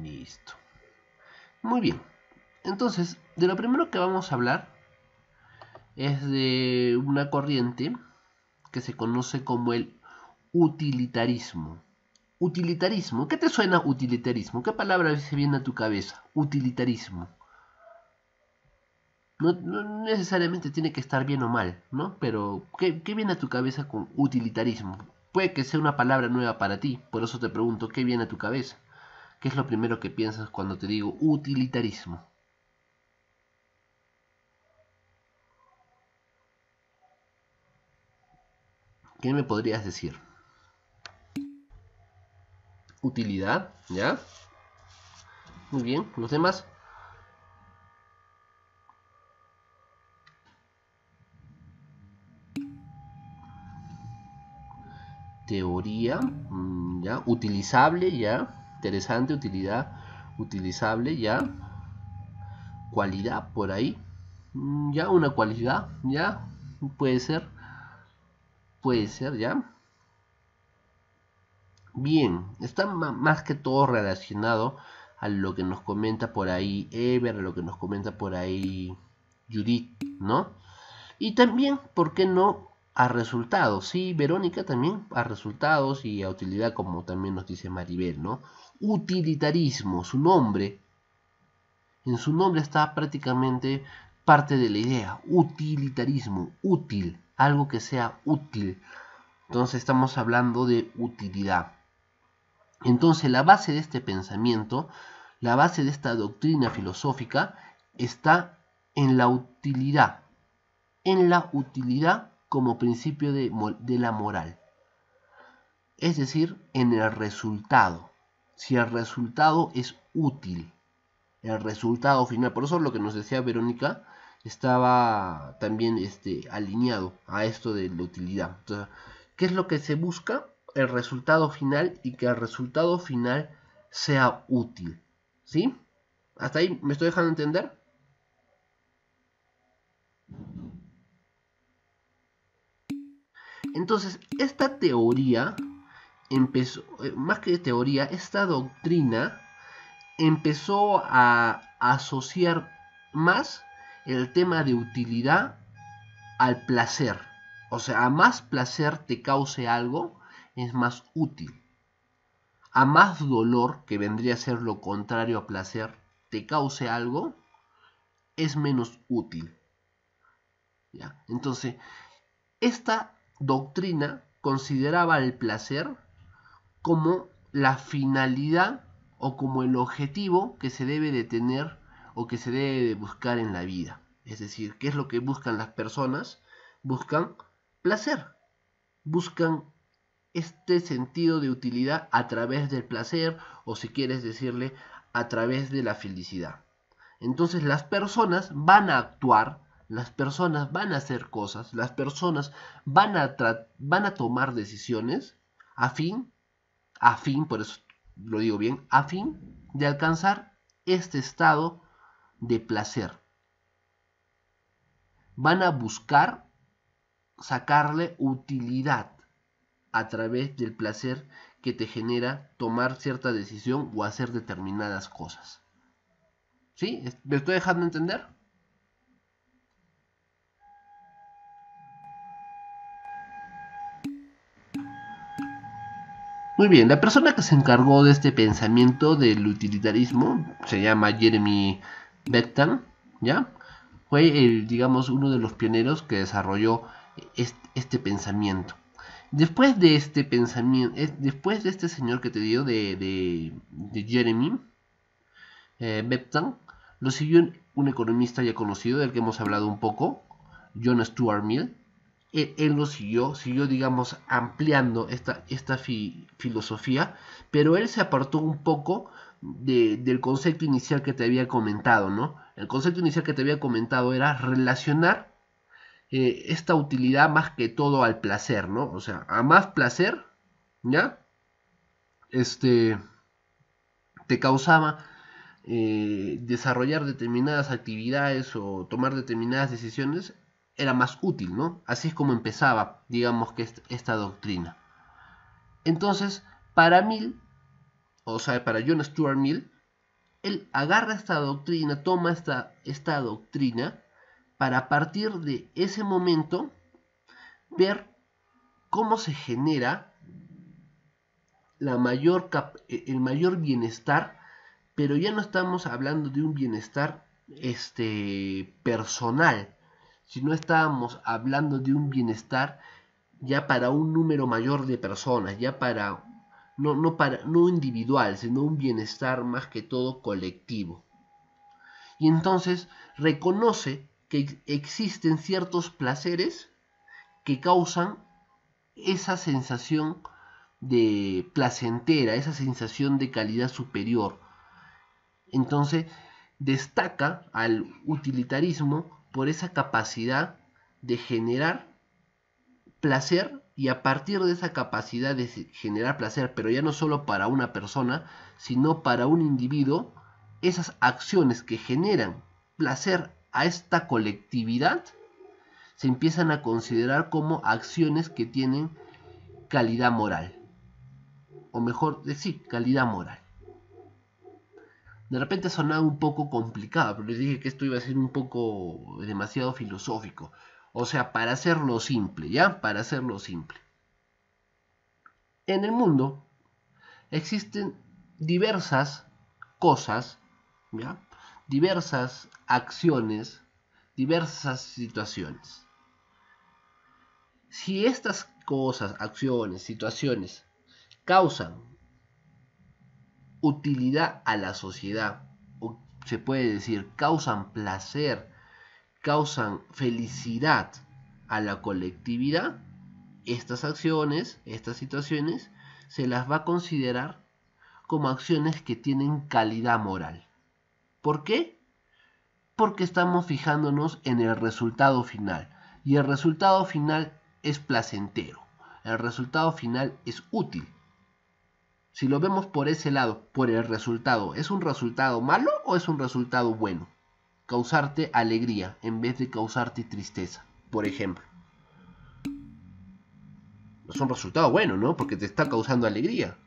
Listo. Muy bien. Entonces, de lo primero que vamos a hablar es de una corriente que se conoce como el utilitarismo. Utilitarismo. ¿Qué te suena utilitarismo? ¿Qué palabra se viene a tu cabeza? Utilitarismo. No, necesariamente tiene que estar bien o mal, ¿no? Pero, ¿qué, viene a tu cabeza con utilitarismo? Puede que sea una palabra nueva para ti, por eso te pregunto, ¿qué viene a tu cabeza? ¿Qué es lo primero que piensas cuando te digo utilitarismo? ¿Qué me podrías decir? Utilidad, ¿ya? Muy bien, los demás. Teoría, mm, ya, utilizable, ya interesante, utilidad, utilizable, ya. Cualidad por ahí. Mm, ya, una cualidad, ya. Puede ser. Puede ser, ya. Bien, está más que todo relacionado a lo que nos comenta por ahí Ever, a lo que nos comenta por ahí Judith, ¿no? Y también, ¿por qué no? A resultados, sí, Verónica también a resultados y a utilidad como también nos dice Maribel, ¿no? utilitarismo, su nombre. En su nombre está prácticamente parte de la idea, utilitarismo, útil, algo que sea útil. Entonces estamos hablando de utilidad. Entonces la base de este pensamiento, la base de esta doctrina filosófica está en la utilidad, en la utilidad como principio de, de la moral, es decir, en el resultado si el resultado es útil. El resultado final. Por eso lo que nos decía Verónica estaba también este, alineado a esto de la utilidad. que ¿qué es lo que se busca? El resultado final y que el resultado final sea útil. ¿Sí? ¿Hasta ahí me estoy dejando entender? Entonces, esta teoría empezó, eh, más que teoría, esta doctrina empezó a asociar más el tema de utilidad al placer. O sea, a más placer te cause algo, es más útil. A más dolor, que vendría a ser lo contrario a placer, te cause algo, es menos útil. Entonces, esta doctrina consideraba el placer como la finalidad o como el objetivo que se debe de tener o que se debe de buscar en la vida. Es decir, ¿qué es lo que buscan las personas? Buscan placer, buscan este sentido de utilidad a través del placer o si quieres decirle a través de la felicidad. Entonces las personas van a actuar, las personas van a hacer cosas, las personas van a, van a tomar decisiones a fin a fin, por eso lo digo bien, a fin de alcanzar este estado de placer. Van a buscar sacarle utilidad a través del placer que te genera tomar cierta decisión o hacer determinadas cosas. ¿Sí? ¿Me estoy dejando entender? Muy bien, la persona que se encargó de este pensamiento del utilitarismo se llama Jeremy Bentham, ¿ya? Fue, digamos, uno de los pioneros que desarrolló este, pensamiento. Después de este pensamiento, eh, después de este señor que te dio de, Jeremy eh, lo siguió un economista ya conocido del que hemos hablado un poco, John Stuart Mill, e-, él, lo siguió, siguió, digamos, ampliando esta, esta filosofía, pero él se apartó un poco del concepto inicial que te había comentado, ¿no? El concepto inicial que te había comentado era relacionar eh, esta utilidad más que todo al placer, ¿no? O sea, a más placer, ¿ya? Este, te causaba eh, desarrollar determinadas actividades o tomar determinadas decisiones era más útil, ¿no? Así es como empezaba, digamos que esta doctrina. Entonces, para Mill, o sea, para John Stuart Mill, él agarra esta doctrina, toma esta, esta doctrina, para partir de ese momento ver cómo se genera la mayor e, el mayor bienestar, pero ya no estamos hablando de un bienestar este, personal, si no estábamos hablando de un bienestar ya para un número mayor de personas, ya para no, para, no individual, sino un bienestar más que todo colectivo. Y entonces reconoce que existen ciertos placeres que causan esa sensación de placentera, esa sensación de calidad superior. Entonces destaca al utilitarismo por esa capacidad de generar placer y a partir de esa capacidad de generar placer, pero ya no solo para una persona, sino para un individuo, esas acciones que generan placer a esta colectividad se empiezan a considerar como acciones que tienen calidad moral. O mejor decir, eh, calidad moral de repente sonaba un poco complicado, pero les dije que esto iba a ser un poco demasiado filosófico. O sea, para hacerlo simple, ¿ya? Para hacerlo simple. En el mundo existen diversas cosas, ¿ya? Diversas acciones, diversas situaciones. Si estas cosas, acciones, situaciones causan utilidad a la sociedad, o se puede decir, causan placer, causan felicidad a la colectividad, estas acciones, estas situaciones, se las va a considerar como acciones que tienen calidad moral. ¿Por qué? Porque estamos fijándonos en el resultado final. Y el resultado final es placentero. El resultado final es útil. Si lo vemos por ese lado, por el resultado, ¿es un resultado malo o es un resultado bueno? Causarte alegría en vez de causarte tristeza, por ejemplo. Es un resultado bueno, ¿no? Porque te está causando alegría.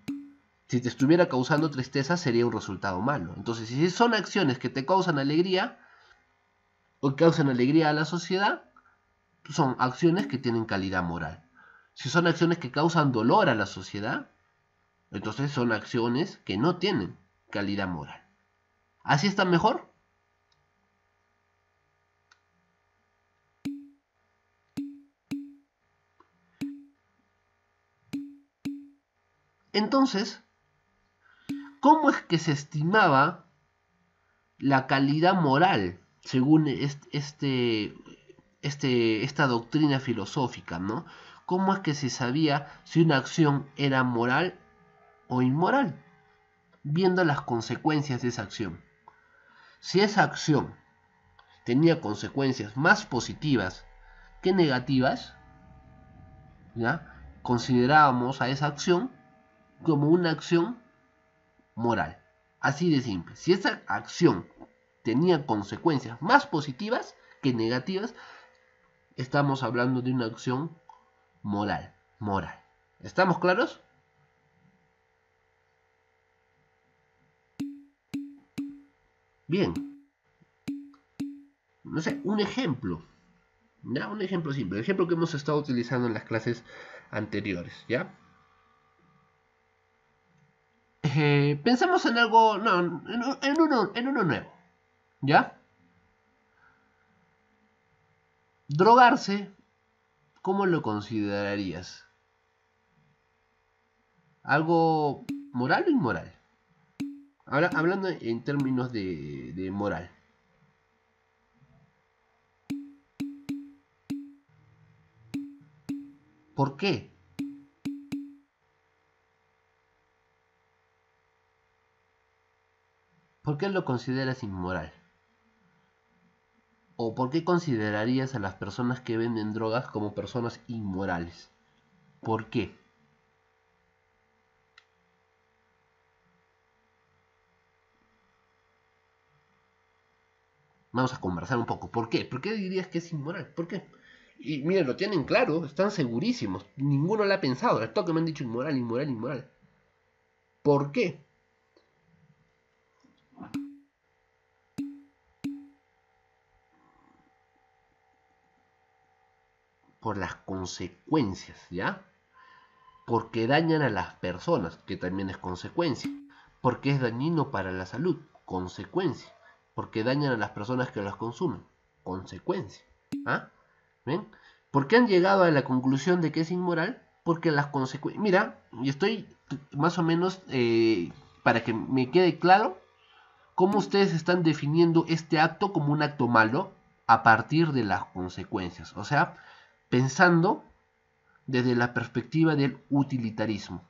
Si te estuviera causando tristeza sería un resultado malo. Entonces, si son acciones que te causan alegría o causan alegría a la sociedad, son acciones que tienen calidad moral. Si son acciones que causan dolor a la sociedad, entonces son acciones que no tienen calidad moral. ¿Así está mejor? Entonces, ¿cómo es que se estimaba la calidad moral según este, este, esta doctrina filosófica? ¿no? ¿Cómo es que se sabía si una acción era moral o inmoral, viendo las consecuencias de esa acción. Si esa acción tenía consecuencias más positivas que negativas, ¿ya? considerábamos a esa acción como una acción moral. Así de simple. Si esa acción tenía consecuencias más positivas que negativas, estamos hablando de una acción moral. Moral. ¿Estamos claros? Bien. No sé, un ejemplo. Un ejemplo simple. El ejemplo que hemos estado utilizando en las clases anteriores. ¿Ya? Eh, pensamos en algo. No, uno, en uno nuevo. ¿Ya? Drogarse. ¿Cómo lo considerarías? ¿Algo moral o inmoral? hablando en términos de, de moral. ¿Por qué? ¿Por qué lo consideras inmoral? ¿O por qué considerarías a las personas que venden drogas como personas inmorales? ¿Por qué? Vamos a conversar un poco. ¿Por qué? ¿Por qué dirías que es inmoral? ¿Por qué? Y miren, lo tienen claro, están segurísimos. Ninguno lo ha pensado. Esto que me han dicho inmoral, inmoral, inmoral. ¿Por qué? Por las consecuencias, ¿ya? Porque dañan a las personas, que también es consecuencia. Porque es dañino para la salud, consecuencia porque dañan a las personas que las consumen. Consecuencia. ¿Ah? ¿Ven? ¿Por qué han llegado a la conclusión de que es inmoral? Porque las consecuencias... Mira, y estoy más o menos, eh, para que me quede claro, cómo ustedes están definiendo este acto como un acto malo a partir de las consecuencias. O sea, pensando desde la perspectiva del utilitarismo.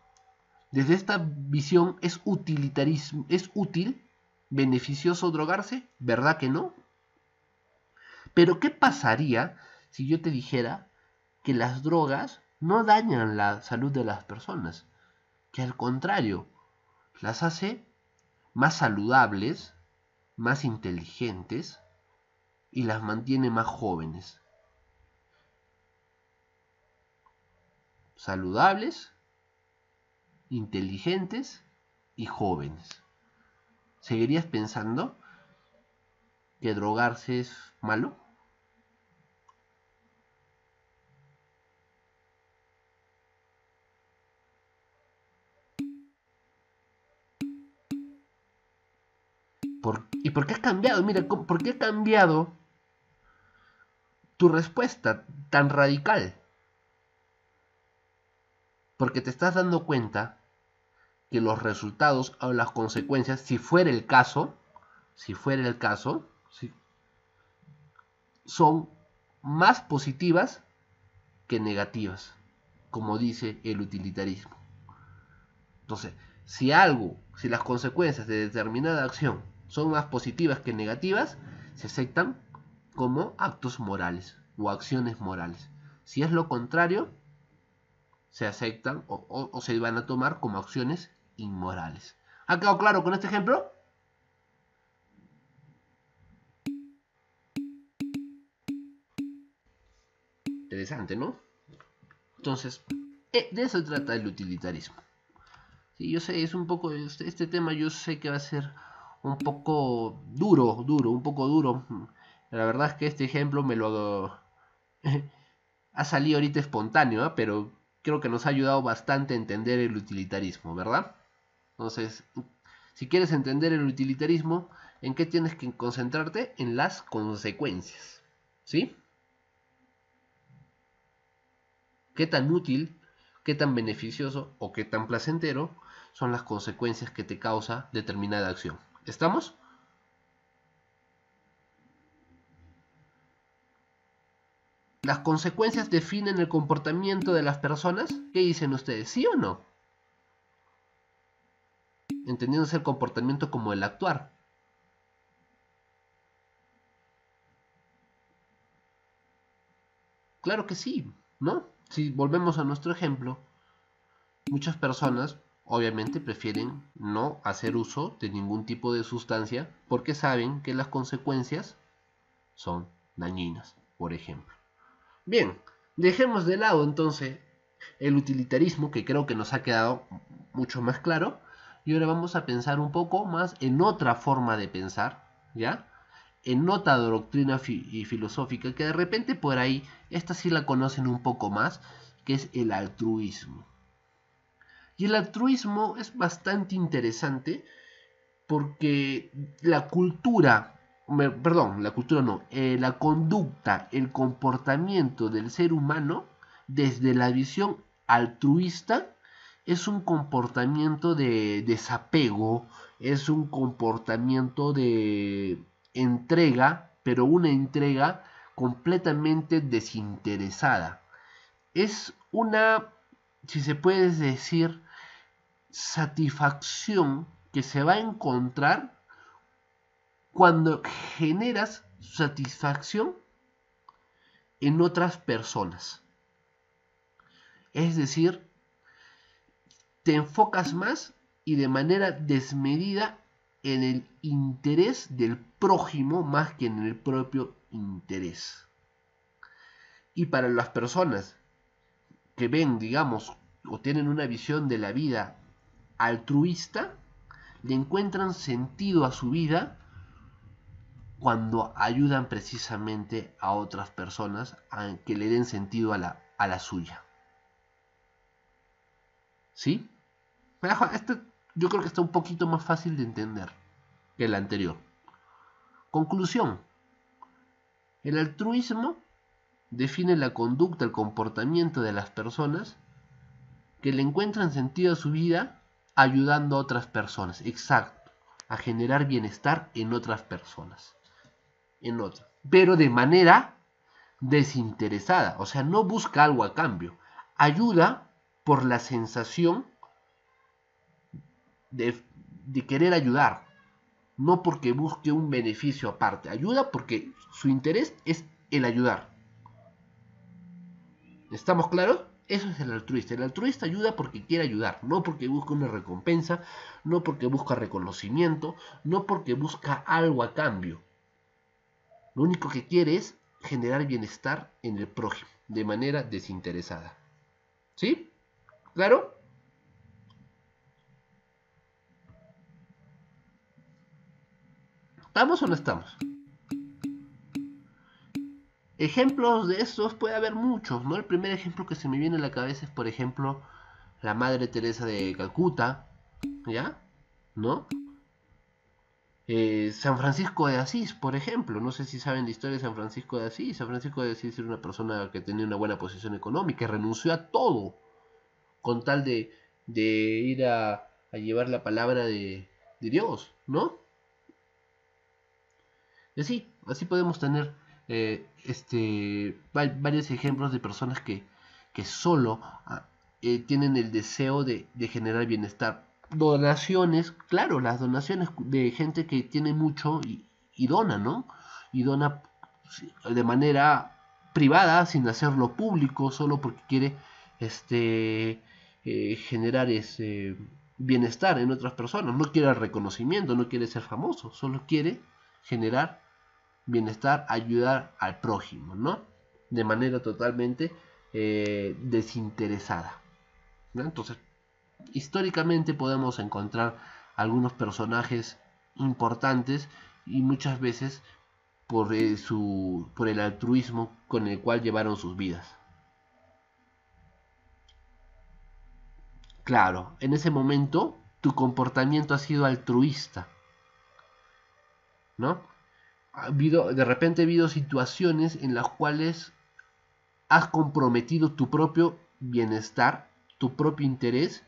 Desde esta visión es, utilitarismo, es útil beneficioso drogarse? ¿Verdad que no? Pero ¿qué pasaría si yo te dijera que las drogas no dañan la salud de las personas? Que al contrario, las hace más saludables, más inteligentes y las mantiene más jóvenes. Saludables, inteligentes y jóvenes. ¿Seguirías pensando que drogarse es malo? ¿Y por qué has cambiado? Mira, ¿por qué ha cambiado tu respuesta tan radical? Porque te estás dando cuenta que los resultados o las consecuencias, si fuera el caso, si fuera el caso, son más positivas que negativas, como dice el utilitarismo. Entonces, si algo, si las consecuencias de determinada acción son más positivas que negativas, se aceptan como actos morales o acciones morales. Si es lo contrario, se aceptan o, o se van a tomar como acciones inmorales. ¿Ha quedado claro con este ejemplo? Interesante, ¿no? Entonces, eh, de eso trata el utilitarismo. Sí, yo sé, es un poco, este, este tema yo sé que va a ser un poco duro, duro, un poco duro. La verdad es que este ejemplo me lo ha salido ahorita espontáneo, ¿eh? pero creo que nos ha ayudado bastante a entender el utilitarismo, ¿verdad? Entonces, si quieres entender el utilitarismo, ¿en qué tienes que concentrarte? En las consecuencias. ¿Sí? ¿Qué tan útil, qué tan beneficioso o qué tan placentero son las consecuencias que te causa determinada acción? ¿Estamos? ¿Las consecuencias definen el comportamiento de las personas? ¿Qué dicen ustedes? ¿Sí o no? Entendiendo el comportamiento como el actuar. Claro que sí, ¿no? Si volvemos a nuestro ejemplo, muchas personas obviamente prefieren no hacer uso de ningún tipo de sustancia porque saben que las consecuencias son dañinas, por ejemplo. Bien, dejemos de lado entonces el utilitarismo que creo que nos ha quedado mucho más claro y ahora vamos a pensar un poco más en otra forma de pensar, ¿ya? En otra doctrina y filosófica que de repente por ahí, esta sí la conocen un poco más, que es el altruismo. Y el altruismo es bastante interesante porque la cultura, perdón, la cultura no, eh, la conducta, el comportamiento del ser humano desde la visión altruista es un comportamiento de desapego, es un comportamiento de entrega, pero una entrega completamente desinteresada. Es una, si se puede decir, satisfacción que se va a encontrar cuando generas satisfacción en otras personas. Es decir, te enfocas más y de manera desmedida en el interés del prójimo más que en el propio interés. Y para las personas que ven, digamos, o tienen una visión de la vida altruista, le encuentran sentido a su vida cuando ayudan precisamente a otras personas a que le den sentido a la, a la suya. ¿Sí? Este yo creo que está un poquito más fácil de entender que el anterior. Conclusión. El altruismo define la conducta, el comportamiento de las personas que le encuentran sentido a su vida ayudando a otras personas. Exacto. A generar bienestar en otras personas. En otras. Pero de manera desinteresada. O sea, no busca algo a cambio. Ayuda por la sensación de, querer ayudar, no porque busque un beneficio aparte. Ayuda porque su interés es el ayudar. ¿Estamos claros? Eso es el altruista. El altruista ayuda porque quiere ayudar, no porque busca una recompensa, no porque busca reconocimiento, no porque busca algo a cambio. Lo único que quiere es generar bienestar en el prójimo de manera desinteresada. ¿Sí? ¿Claro? ¿Estamos o no estamos? Ejemplos de estos puede haber muchos, ¿no? El primer ejemplo que se me viene a la cabeza es, por ejemplo, la Madre Teresa de Calcuta, ¿ya? ¿No? Eh, San Francisco de Asís, por ejemplo. No sé si saben la historia de San Francisco de Asís. San Francisco de Asís era una persona que tenía una buena posición económica, renunció a todo con tal de, ir a, llevar la palabra de Dios, ¿no? así, podemos tener eh, este, varios ejemplos de personas que, solo ah, eh, tienen el deseo de, generar bienestar. Donaciones, claro, las donaciones de gente que tiene mucho y, dona, ¿no? Y dona pues, de manera privada, sin hacerlo público, solo porque quiere este, eh, generar ese bienestar en otras personas. No quiere reconocimiento, no quiere ser famoso, solo quiere generar bienestar, ayudar al prójimo, ¿no? De manera totalmente eh, desinteresada. Entonces, históricamente podemos encontrar algunos personajes importantes y muchas veces por, eh, su, por el altruismo con el cual llevaron sus vidas. Claro, en ese momento tu comportamiento ha sido altruista, ¿no? habido, de repente ha habido situaciones en las cuales has comprometido tu propio bienestar, tu propio interés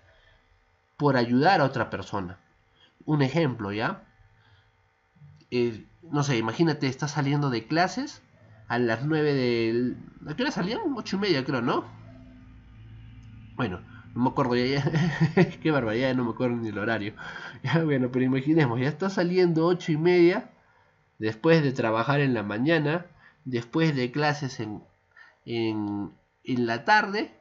por ayudar a otra persona. Un ejemplo, ¿ya? Eh, no sé, imagínate, estás saliendo de clases a las 9 del... ¿A qué hora salían? 8 y media creo, ¿no? Bueno, no me acuerdo ya, qué barbaridad, no me acuerdo ni el horario. Ya, bueno, pero imaginemos, ya estás saliendo 8 y media después de trabajar en la mañana, después de clases en, en, la tarde,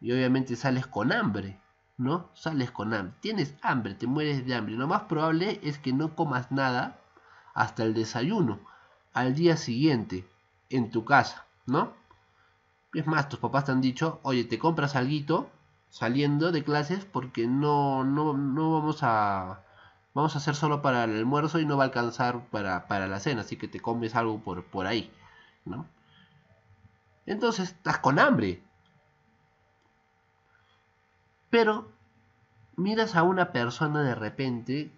y obviamente sales con hambre, ¿no? Sales con hambre, tienes hambre, te mueres de hambre. Lo más probable es que no comas nada hasta el desayuno, al día siguiente, en tu casa, ¿no? Es más, tus papás te han dicho, oye, te compras algo saliendo de clases porque no, no, no vamos a, vamos a hacer solo para el almuerzo y no va a alcanzar para, la cena, así que te comes algo por, por ahí, Entonces estás con hambre. Pero miras a una persona de repente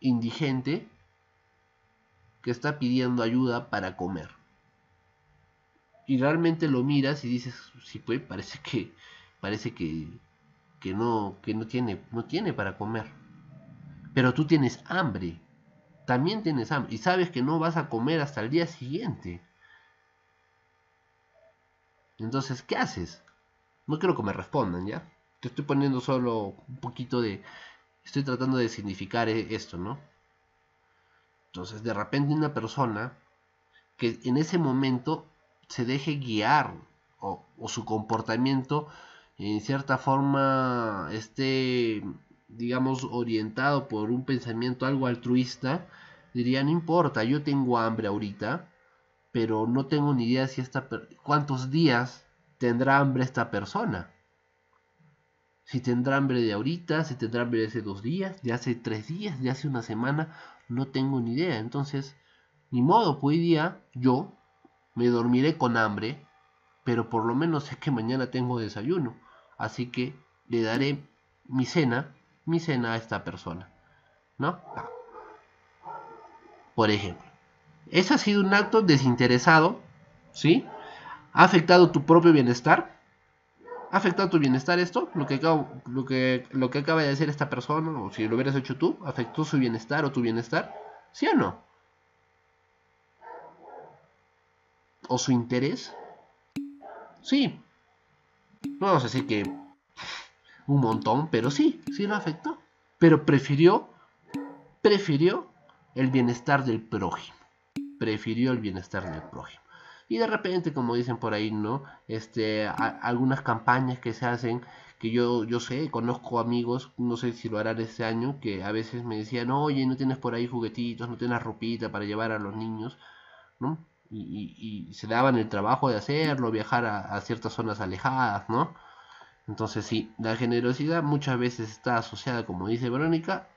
indigente que está pidiendo ayuda para comer. Y realmente lo miras y dices, Si puede parece que parece que, que no que no tiene no tiene para comer pero tú tienes hambre, también tienes hambre y sabes que no vas a comer hasta el día siguiente. Entonces, ¿qué haces? No quiero que me respondan, ¿ya? Te estoy poniendo solo un poquito de... Estoy tratando de significar e, esto, ¿no? Entonces, de repente una persona que en ese momento se deje guiar o, su comportamiento en cierta forma Este digamos, orientado por un pensamiento algo altruista, diría, no importa, yo tengo hambre ahorita, pero no tengo ni idea si esta cuántos días tendrá hambre esta persona. Si tendrá hambre de ahorita, si tendrá hambre de hace dos días, de hace tres días, de hace una semana, no tengo ni idea. Entonces, ni modo, pues hoy día yo me dormiré con hambre, pero por lo menos es que mañana tengo desayuno. Así que le daré mi cena cena a esta persona, ¿no? Ah. Por ejemplo, ese ha sido un acto desinteresado, ¿sí? ¿Ha afectado tu propio bienestar? ¿Ha afectado tu bienestar esto? Lo que, lo, que, lo que acaba de decir esta persona, o si lo hubieras hecho tú, ¿afectó su bienestar o tu bienestar? ¿Sí o no? ¿O su interés? Sí. No vamos a decir que un montón, pero sí, sí lo afectó. Pero prefirió, prefirió el bienestar del prójimo. Prefirió el bienestar del prójimo. Y de repente, como dicen por ahí, ¿no? Este, algunas campañas que se hacen, que yo, yo sé, conozco amigos, no sé si lo harán este año, que a veces me decían, oye, no tienes por ahí juguetitos, no tienes ropita para llevar a los niños, ¿no? Y, se daban el trabajo de hacerlo, viajar a ciertas zonas alejadas, ¿no? Entonces sí, la generosidad muchas veces está asociada, como dice Verónica,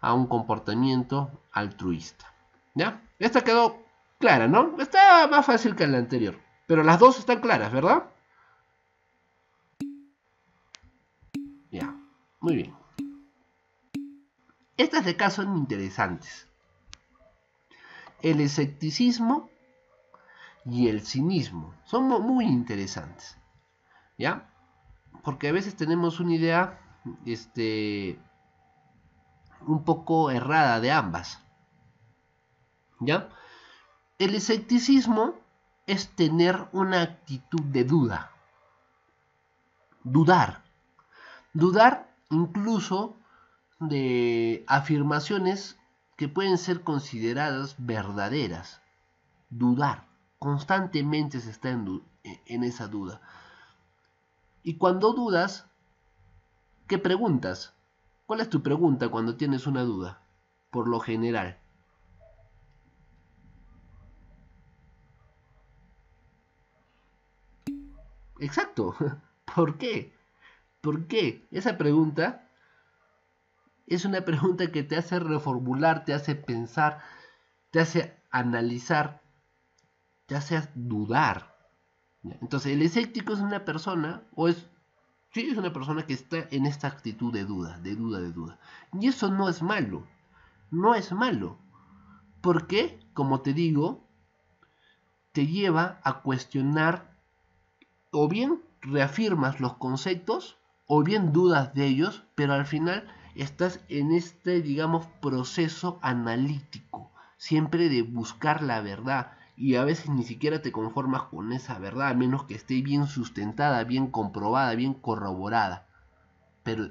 a un comportamiento altruista. ¿Ya? Esta quedó clara, ¿no? Está más fácil que la anterior. Pero las dos están claras, ¿verdad? Ya, muy bien. Estas de acá son interesantes. El escepticismo y el cinismo son muy interesantes. ¿Ya? porque a veces tenemos una idea este, un poco errada de ambas. ¿Ya? El escepticismo es tener una actitud de duda. Dudar. Dudar incluso de afirmaciones que pueden ser consideradas verdaderas. Dudar. Constantemente se está en esa duda. Y cuando dudas, ¿qué preguntas? ¿Cuál es tu pregunta cuando tienes una duda? Por lo general. Exacto. ¿Por qué? ¿Por qué? Esa pregunta es una pregunta que te hace reformular, te hace pensar, te hace analizar, te hace dudar. Entonces, el escéptico es una persona, o es, sí, es una persona que está en esta actitud de duda, de duda, de duda. Y eso no es malo, no es malo, porque, como te digo, te lleva a cuestionar o bien reafirmas los conceptos o bien dudas de ellos, pero al final estás en este, digamos, proceso analítico, siempre de buscar la verdad, y a veces ni siquiera te conformas con esa verdad, a menos que esté bien sustentada, bien comprobada, bien corroborada. Pero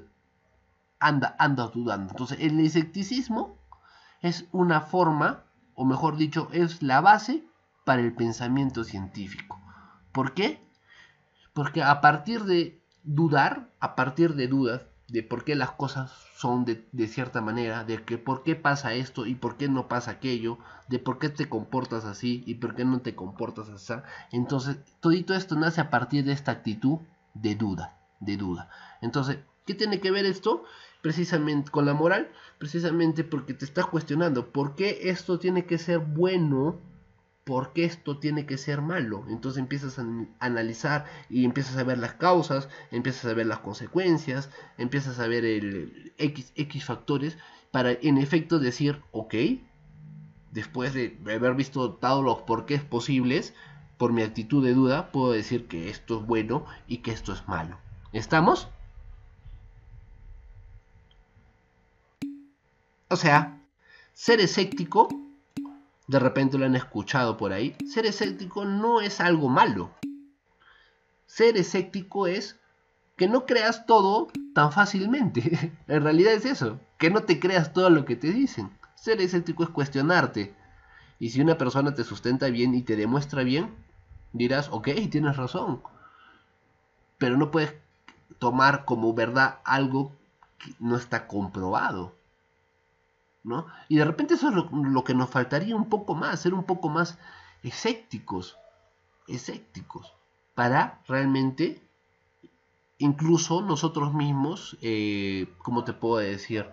anda, andas dudando. Entonces, el escepticismo es una forma, o mejor dicho, es la base para el pensamiento científico. ¿Por qué? Porque a partir de dudar, a partir de dudas, de por qué las cosas son de, cierta manera, de que por qué pasa esto y por qué no pasa aquello, de por qué te comportas así y por qué no te comportas así. Entonces, todo esto nace a partir de esta actitud de duda, de duda. Entonces, ¿qué tiene que ver esto? Precisamente con la moral, precisamente porque te estás cuestionando por qué esto tiene que ser bueno por qué esto tiene que ser malo. Entonces empiezas a analizar y empiezas a ver las causas, empiezas a ver las consecuencias, empiezas a ver el X, X factores para en efecto decir, ok, después de haber visto todos los porqués posibles, por mi actitud de duda, puedo decir que esto es bueno y que esto es malo. ¿Estamos? O sea, ser escéptico de repente lo han escuchado por ahí, ser escéptico no es algo malo. Ser escéptico es que no creas todo tan fácilmente. en realidad es eso, que no te creas todo lo que te dicen. Ser escéptico es cuestionarte. Y si una persona te sustenta bien y te demuestra bien, dirás, ok, tienes razón. Pero no puedes tomar como verdad algo que no está comprobado. Y de repente eso es lo, que nos faltaría un poco más, ser un poco más escépticos, escépticos, para realmente incluso nosotros mismos, como eh, ¿cómo te puedo decir?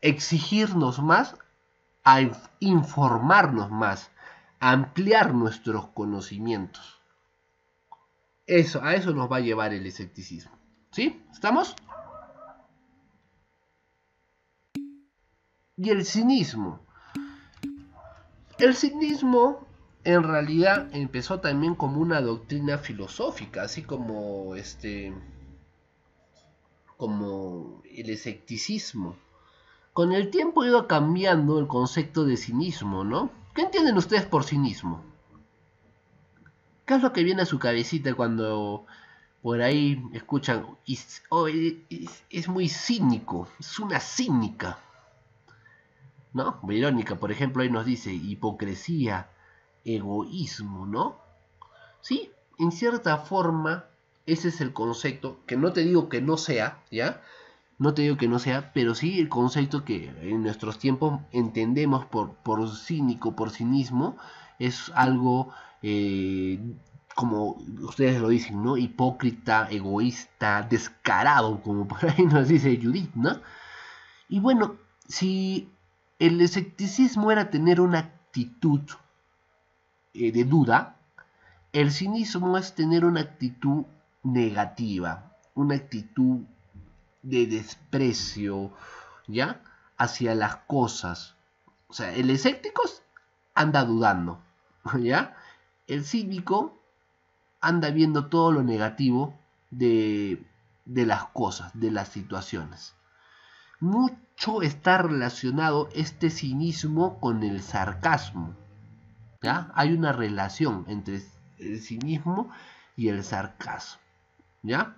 Exigirnos más, a informarnos más, ampliar nuestros conocimientos. Eso, a eso nos va a llevar el escepticismo. ¿Sí? ¿Estamos? y el cinismo. El cinismo en realidad empezó también como una doctrina filosófica, así como este como el escepticismo. Con el tiempo iba cambiando el concepto de cinismo, ¿no? ¿Qué entienden ustedes por cinismo? ¿Qué es lo que viene a su cabecita cuando por ahí escuchan, oh, es, muy cínico, es una cínica? ¿no? Verónica, por ejemplo, ahí nos dice hipocresía, egoísmo, ¿no? Sí, en cierta forma, ese es el concepto, que no te digo que no sea, ¿ya? No te digo que no sea, pero sí el concepto que en nuestros tiempos entendemos por, por cínico, por cinismo, es algo, eh, como ustedes lo dicen, ¿no? Hipócrita, egoísta, descarado, como por ahí nos dice Judith, ¿no? Y bueno, si el escepticismo era tener una actitud eh, de duda. El cinismo es tener una actitud negativa, una actitud de desprecio, ¿ya? Hacia las cosas. O sea, el escéptico anda dudando, ¿ya? El cínico anda viendo todo lo negativo de, las cosas, de las situaciones. Mucho está relacionado este cinismo con el sarcasmo. ¿ya? Hay una relación entre el cinismo y el sarcasmo. ¿ya?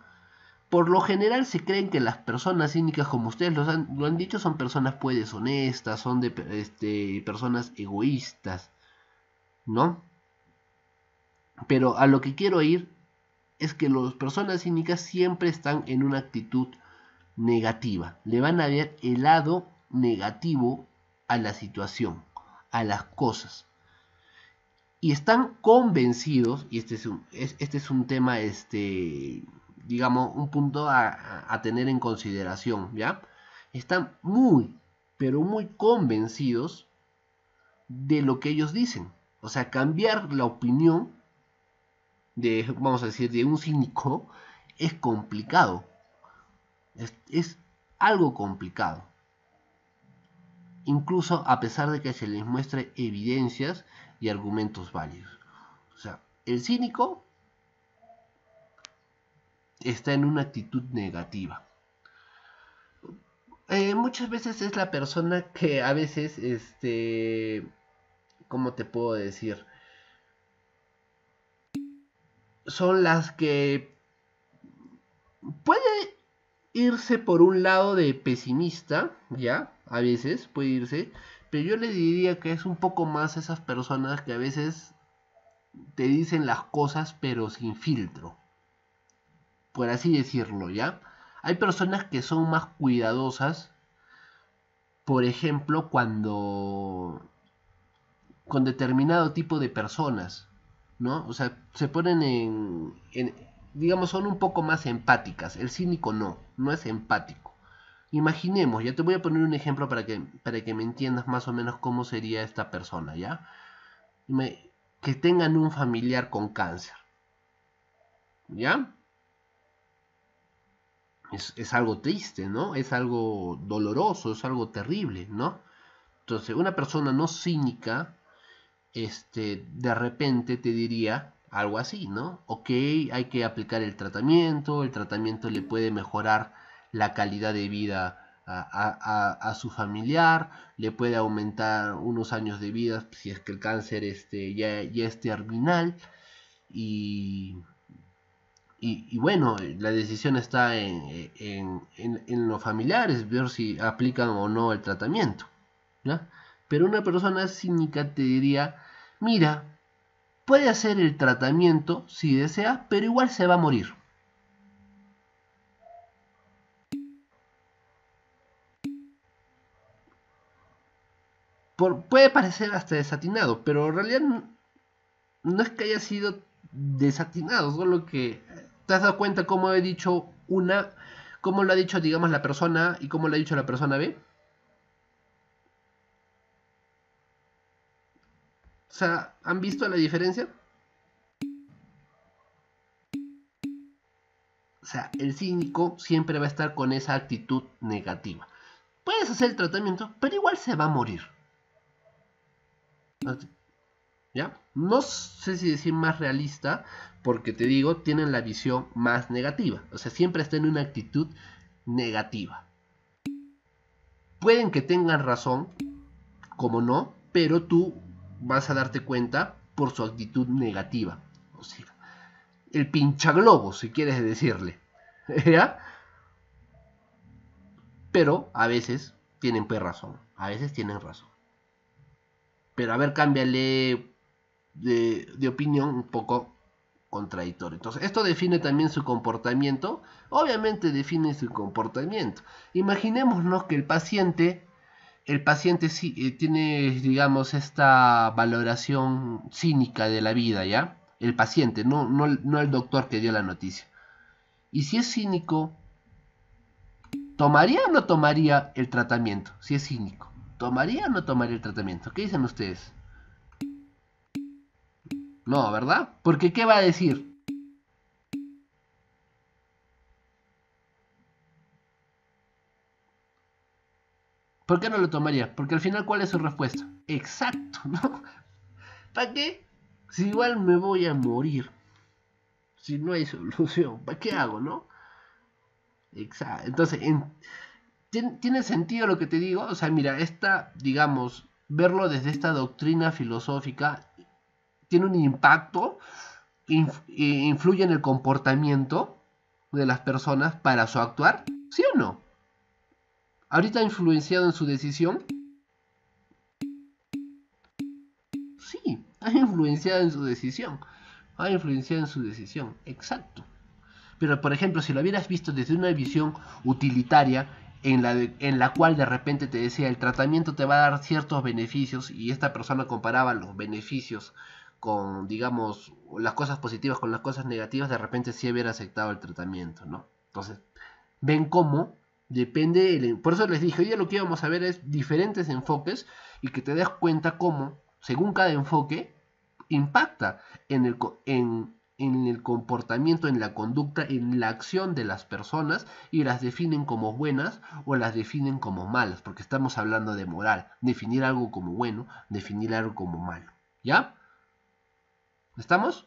Por lo general se creen que las personas cínicas, como ustedes lo han dicho, son personas pues deshonestas, son de, este, personas egoístas, ¿no? Pero a lo que quiero ir es que las personas cínicas siempre están en una actitud negativa. Le van a ver el lado negativo a la situación, a las cosas. Y están convencidos, y este es un, este es un tema, este, digamos, un punto a, tener en consideración, ¿ya? Están muy, pero muy convencidos de lo que ellos dicen. O sea, cambiar la opinión de, vamos a decir, de un cínico es complicado. Es, algo complicado. Incluso a pesar de que se les muestre evidencias y argumentos válidos. O sea, el cínico está en una actitud negativa. Eh, muchas veces es la persona que a veces, este, ¿cómo te puedo decir? Son las que pueden irse por un lado de pesimista, ¿ya? A veces puede irse, pero yo le diría que es un poco más esas personas que a veces te dicen las cosas pero sin filtro, por así decirlo, ¿ya? Hay personas que son más cuidadosas, por ejemplo, cuando con determinado tipo de personas, ¿no? O sea, se ponen en, en digamos, son un poco más empáticas. El cínico no, no es empático. Imaginemos, ya te voy a poner un ejemplo para que, para que me entiendas más o menos cómo sería esta persona, ¿ya? que tengan un familiar con cáncer. ¿Ya? Es, algo triste, ¿no? Es algo doloroso, es algo terrible, ¿no? Entonces, una persona no cínica, este, de repente te diría, algo así, ¿no? Ok, hay que aplicar el tratamiento, el tratamiento le puede mejorar la calidad de vida a, su familiar, le puede aumentar unos años de vida si es que el cáncer este, ya, es terminal. Y, bueno, la decisión está en, los familiares, ver si aplican o no el tratamiento. Pero una persona cínica te diría, mira, Puede hacer el tratamiento si desea, pero igual se va a morir. puede parecer hasta desatinado, pero en realidad no, es que haya sido desatinado, solo que te has dado cuenta cómo he dicho una, cómo lo ha dicho, digamos, la persona y cómo lo ha dicho la persona B. O sea, ¿han visto la diferencia? O sea, el cínico siempre va a estar con esa actitud negativa. Puedes hacer el tratamiento, pero igual se va a morir. ¿Ya? No sé si decir más realista, porque te digo, tienen la visión más negativa. O sea, siempre están en una actitud negativa. Pueden que tengan razón, como no, pero tú vas a darte cuenta por su actitud negativa. O sea, el pinchaglobo, si quieres decirle. ¿Ya? Pero a veces tienen pues razón. A veces tienen razón. Pero a ver, cámbiale de, de, opinión un poco contradictorio. Entonces, esto define también su comportamiento. Obviamente define su comportamiento. Imaginémonos que el paciente el paciente sí, eh, tiene, digamos, esta valoración cínica de la vida, ¿ya? El paciente, no, no, no el doctor que dio la noticia. Y si es cínico, ¿tomaría o no tomaría el tratamiento? Si es cínico, ¿tomaría o no tomaría el tratamiento? ¿Qué dicen ustedes? No, ¿verdad? Porque ¿qué va a decir? ¿Por qué no lo tomaría? Porque al final, ¿cuál es su respuesta? Exacto, ¿no? ¿Para qué? Si igual me voy a morir. Si no hay solución, ¿para qué hago, no? Exacto. Entonces, ¿tiene sentido lo que te digo? O sea, mira, esta, digamos, verlo desde esta doctrina filosófica tiene un impacto, eh, influye en el comportamiento de las personas para su actuar, ¿sí o no? ¿Ahorita ha influenciado en su decisión? Sí, ha influenciado en su decisión. Ha influenciado en su decisión, exacto. Pero por ejemplo, si lo hubieras visto desde una visión utilitaria, en la, en la cual de repente te decía, el tratamiento te va a dar ciertos beneficios, y esta persona comparaba los beneficios con, digamos, las cosas positivas con las cosas negativas, de repente sí hubiera aceptado el tratamiento, ¿no? Entonces, ven cómo Depende, el, por eso les dije, hoy lo que íbamos a ver es diferentes enfoques y que te des cuenta cómo, según cada enfoque, impacta en el, en, en el comportamiento, en la conducta, en la acción de las personas y las definen como buenas o las definen como malas, porque estamos hablando de moral, definir algo como bueno, definir algo como malo. ¿Ya? ¿Estamos?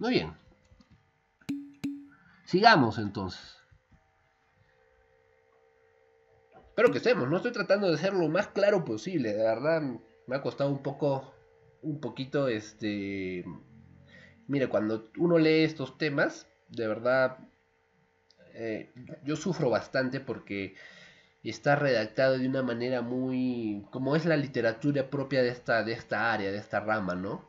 Muy bien. Sigamos entonces. Espero que estemos, no estoy tratando de ser lo más claro posible, de verdad me ha costado un poco, un poquito este... Mire, cuando uno lee estos temas, de verdad eh, yo sufro bastante porque está redactado de una manera muy como es la literatura propia de esta de esta área de esta rama no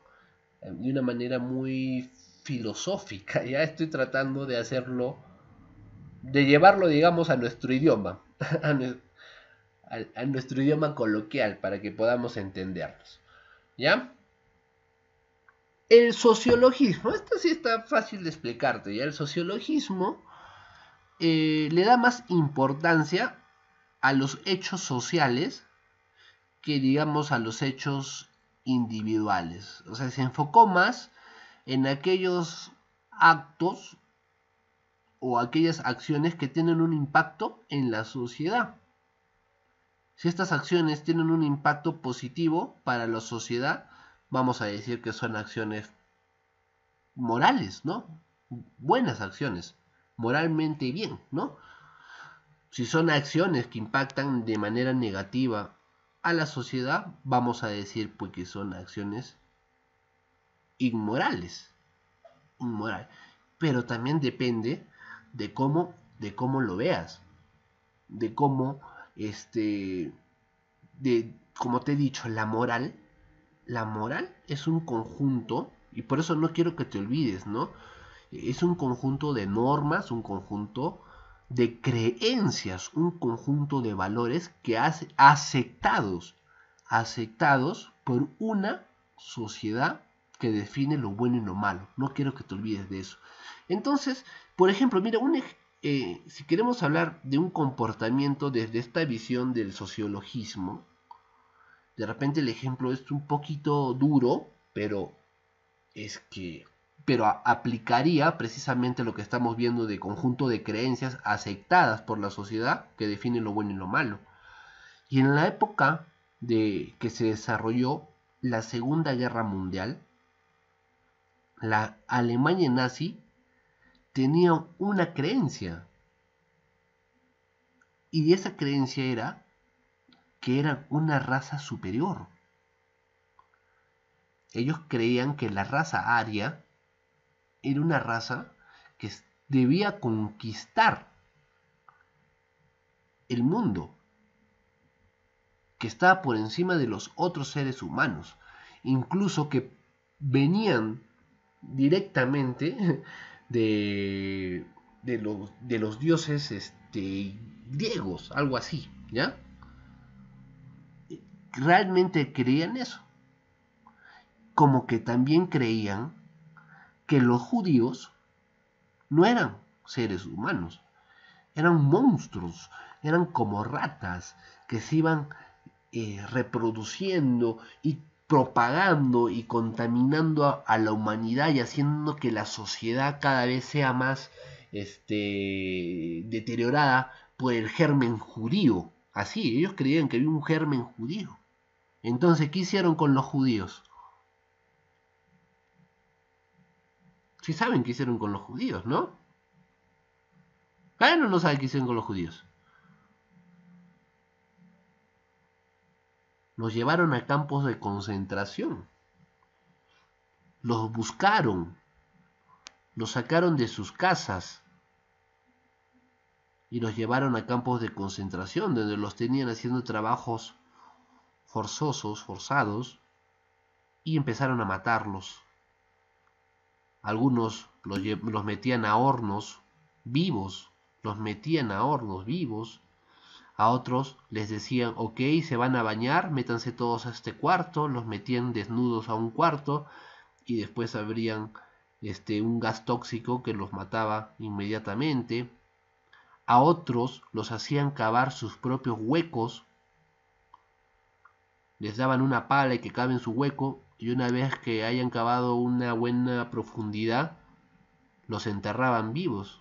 eh, de una manera muy filosófica, ya estoy tratando de hacerlo, de llevarlo, digamos, a nuestro idioma, a, nuestro idioma coloquial, para que podamos entendernos. ¿Ya? El sociologismo, esto sí está fácil de explicarte, ¿ya? El sociologismo eh, le da más importancia a los hechos sociales que digamos a los hechos individuales. O sea, se enfocó más en aquellos actos o aquellas acciones que tienen un impacto en la sociedad. Si estas acciones tienen un impacto positivo para la sociedad, vamos a decir que son acciones morales, ¿no? Buenas acciones, moralmente bien, ¿no? Si son acciones que impactan de manera negativa a la sociedad, vamos a decir pues que son acciones inmorales. Inmoral. Pero también depende de cómo, de cómo lo veas. De cómo, este, de, como te he dicho, la moral. La moral es un conjunto, y por eso no quiero que te olvides, ¿no? Es un conjunto de normas, un conjunto de creencias, un conjunto de valores que hace aceptados, aceptados por una sociedad que define lo bueno y lo malo. No quiero que te olvides de eso. Entonces, por ejemplo, mira, eh, si queremos hablar de un comportamiento desde esta visión del sociologismo, de repente el ejemplo es un poquito duro, pero es que pero aplicaría precisamente lo que estamos viendo de conjunto de creencias aceptadas por la sociedad que define lo bueno y lo malo. Y en la época de que se desarrolló la Segunda Guerra Mundial, la Alemania nazi tenía una creencia. Y esa creencia era que eran una raza superior. Ellos creían que la raza aria era una raza que debía conquistar el mundo, que estaba por encima de los otros seres humanos, incluso que venían directamente de, los, de los dioses este, griegos, algo así, ¿ya? Realmente creían eso. Como que también creían que los judíos no eran seres humanos, eran monstruos, eran como ratas que se iban eh, reproduciendo y propagando y contaminando a, la humanidad y haciendo que la sociedad cada vez sea más este, deteriorada por el germen judío. Así, ellos creían que había un germen judío. Entonces, ¿qué hicieron con los judíos? Si sí saben qué hicieron con los judíos, ¿no? Claro, no sabe qué hicieron con los judíos. Los llevaron a campos de concentración. Los buscaron. Los sacaron de sus casas. Y los llevaron a campos de concentración donde los tenían haciendo trabajos forzosos, forzados. Y empezaron a matarlos. Algunos los, metían a hornos vivos. Los metían a hornos vivos a otros les decían, ok, se van a bañar, métanse todos a este cuarto, los metían desnudos a un cuarto y después abrían este, un gas tóxico que los mataba inmediatamente. A otros los hacían cavar sus propios huecos, les daban una pala y que caben su hueco y una vez que hayan cavado una buena profundidad, los enterraban vivos.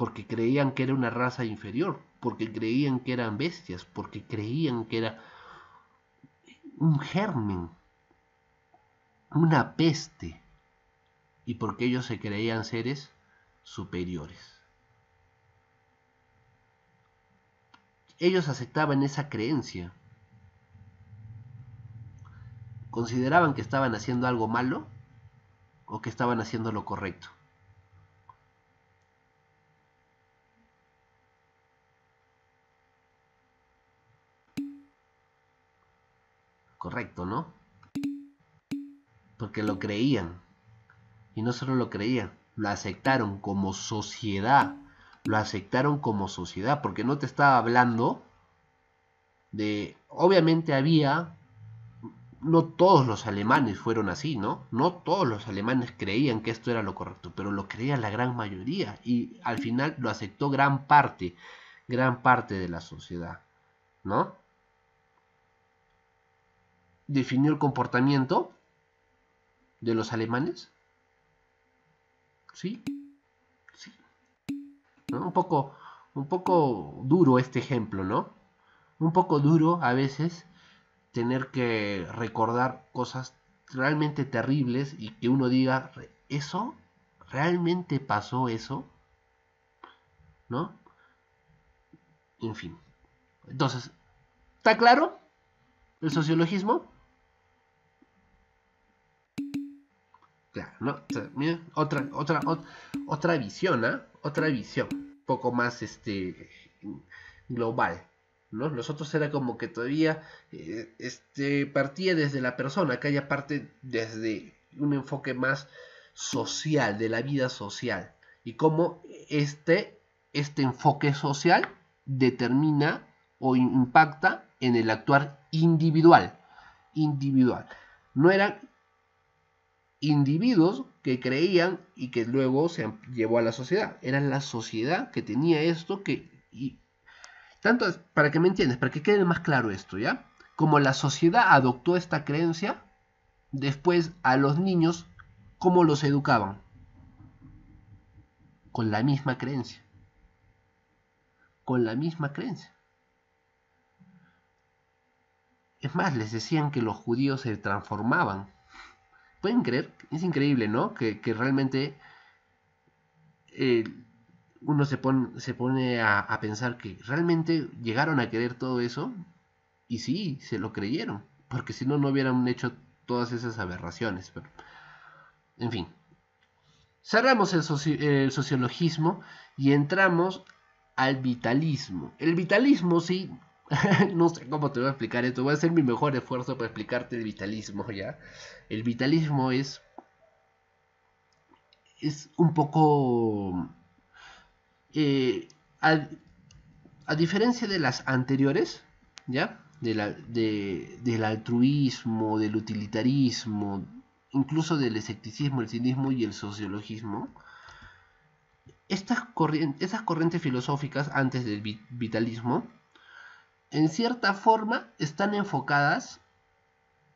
porque creían que era una raza inferior, porque creían que eran bestias, porque creían que era un germen, una peste, y porque ellos se creían seres superiores. Ellos aceptaban esa creencia. Consideraban que estaban haciendo algo malo o que estaban haciendo lo correcto. correcto, ¿no? Porque lo creían. Y no solo lo creían, lo aceptaron como sociedad. Lo aceptaron como sociedad, porque no te estaba hablando de... Obviamente había... No todos los alemanes fueron así, ¿no? No todos los alemanes creían que esto era lo correcto, pero lo creía la gran mayoría y al final lo aceptó gran parte, gran parte de la sociedad, ¿no? definió el comportamiento de los alemanes? ¿Sí? ¿Sí? Un, poco, un poco duro este ejemplo, ¿no? Un poco duro a veces tener que recordar cosas realmente terribles y que uno diga, ¿eso? ¿Realmente pasó eso? ¿No? En fin. Entonces, ¿está claro el sociologismo? ¿no? otra, otra, visión, ¿ah? Otra visión, un poco más este global, ¿no? Nosotros era como que todavía eh, este, partía desde la persona, que haya parte desde un enfoque más social, de la vida social, y cómo este, este enfoque social determina o impacta en el actuar individual. Individual. No era individuos que creían y que luego se llevó a la sociedad. Era la sociedad que tenía esto que... Y, tanto para que me entiendas, para que quede más claro esto, ¿ya? Como la sociedad adoptó esta creencia, después a los niños, ¿cómo los educaban? Con la misma creencia. Con la misma creencia. Es más, les decían que los judíos se transformaban ¿Pueden creer? Es increíble, ¿no? Que, realmente eh, uno se, pone se pone a, pensar que realmente llegaron a querer todo eso y sí, se lo creyeron, porque si no, no hubieran hecho todas esas aberraciones. en fin, cerramos el sociologismo y entramos al vitalismo. El vitalismo, sí, no sé cómo te voy a explicar esto. Voy a hacer mi mejor esfuerzo para explicarte el vitalismo, ¿ya? El vitalismo es. Es un poco. Eh, a, diferencia de las anteriores, ¿ya? De del altruismo, del utilitarismo, incluso del escepticismo, el cinismo y el sociologismo, estas, estas corrientes filosóficas antes del vitalismo en cierta forma están enfocadas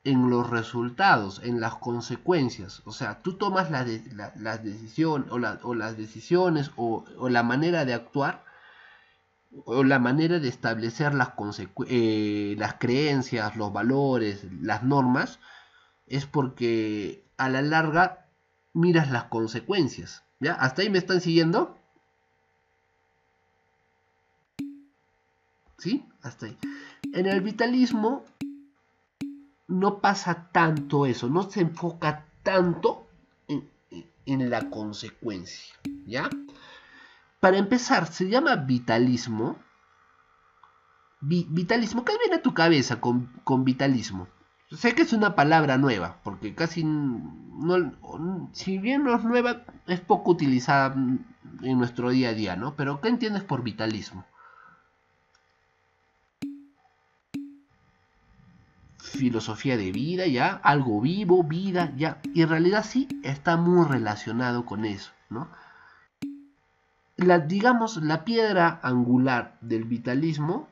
en los resultados, en las consecuencias. O sea, tú tomas la o, las decisiones o, la manera de actuar o la manera de establecer las, eh, las creencias, los valores, las normas, es porque a la larga miras las consecuencias. ¿Ya? ¿Hasta ahí me están siguiendo? Hasta En el vitalismo no pasa tanto eso, no se enfoca tanto en, la consecuencia, ¿ya? Para empezar, se llama vitalismo. vitalismo, ¿qué viene a tu cabeza con, vitalismo? Sé que es una palabra nueva, porque casi si bien no es nueva, es poco utilizada en nuestro día a día, ¿no? Pero ¿qué entiendes por vitalismo? filosofía de vida, ya, algo vivo, vida, ya. Y en realidad sí está muy relacionado con eso, ¿no? La, digamos, la piedra angular del vitalismo